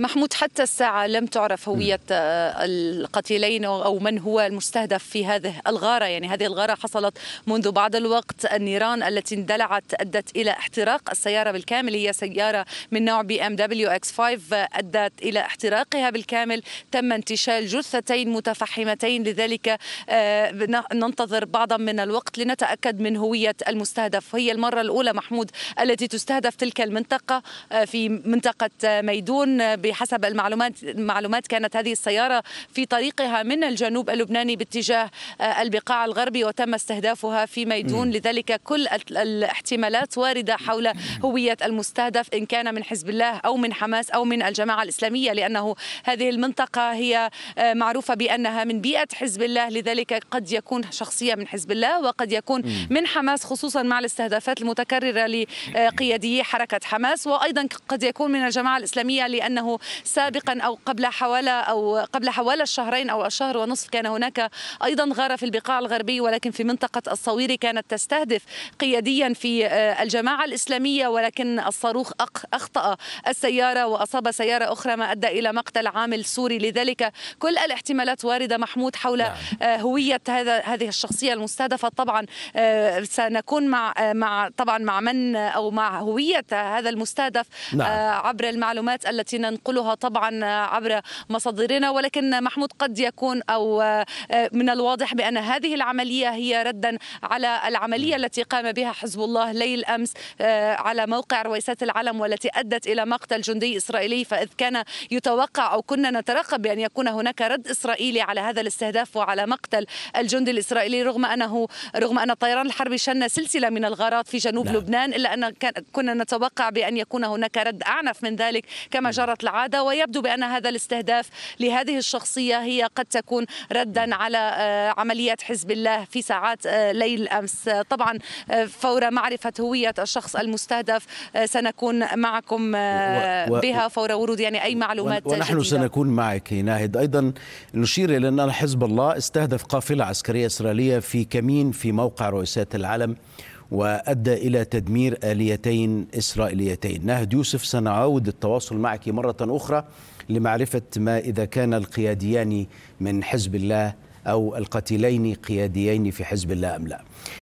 محمود حتى الساعة لم تعرف هوية آه، القتيلين أو من هو المستهدف في هذه الغارة يعني هذه الغارة حصلت منذ بعض الوقت النيران التي اندلعت أدت إلى احتراق السيارة بالكامل هي سيارة من نوع بي ام دبليو اكس 5 آه، أدت إلى احتراقها بالكامل تم انتشال جثتين متفحمتين لذلك آه، ننتظر بعضا من الوقت لنتأكد من هوية المستهدف هي المرة الأولى محمود التي تستهدف تلك المنطقة في منطقة ميدون بحسب المعلومات المعلومات كانت هذه السيارة في طريقها من الجنوب اللبناني باتجاه آه، البقاع الغربي وتم استهدافها في ميدون لذلك كل الاحتمالات واردة حول هوية المستهدف إن كان من حزب الله أو من حماس أو من الجماعة الإسلامية لأنه هذه المنطقة هي آه، معروفة بأنها من بيئة حزب الله لذلك قد يكون شخصية من حزب الله وقد يكون من حماس خصوصا مع الاستهدافات المتكررة لقياديي حركة حماس وأيضا قد يكون من الجماعة الإسلامية لأنه سابقا أو قبل حوالي أو قبل حوالي الشهرين أو الشهر ونصف كان هناك أيضا غارة في البقاع الغربي ولكن في منطقة الصويري كانت تستهدف قياديا في آه، الجماعة الإسلامية ولكن الصاروخ أخطأ السيارة وأصاب سيارة أخرى ما أدى إلى مقتل عامل سوري لذلك كل الاحتمالات واردة محمود حول نعم. آه، هوية هذا هذه الشخصية المستهدفة طبعا آه، سنكون مع مع طبعا مع من أو مع هوية هذا المستهدف نعم. عبر المعلومات التي ننقل ننقلها طبعا عبر مصادرنا ولكن محمود قد يكون أو آه، من الواضح بأن هذه العملية هي ردا على العملية التي قام بها حزب الله ليل أمس آه، على موقع رويسات العلم والتي أدت إلى مقتل جندي إسرائيلي فإذ كان يتوقع أو كنا نترقب بأن يكون هناك رد إسرائيلي على هذا الاستهداف وعلى مقتل الجندي الإسرائيلي رغم أنه رغم أن الطيران الحربي شن سلسلة من الغارات في جنوب لا. نعم. لبنان إلا أن كنا نتوقع بأن يكون هناك رد أعنف من ذلك كما نعم. جرت العادة ويبدو بأن هذا الاستهداف لهذه الشخصية هي قد تكون ردا على آه، عمليات حزب الله في ساعات آه، ليل أمس طبعا آه، فور معرفة هوية الشخص المستهدف سنكون معكم بها فور ورود يعني أي معلومات ونحن جديدة. سنكون معك ناهد أيضا نشير إلى أن حزب الله استهدف قافلة عسكرية إسرائيلية في كمين في موقع رؤساء العالم وأدى إلى تدمير آليتين إسرائيليتين نهد يوسف سنعود التواصل معك مرة أخرى لمعرفة ما إذا كان القياديان من حزب الله أو القتيلين قياديين في حزب الله أم لا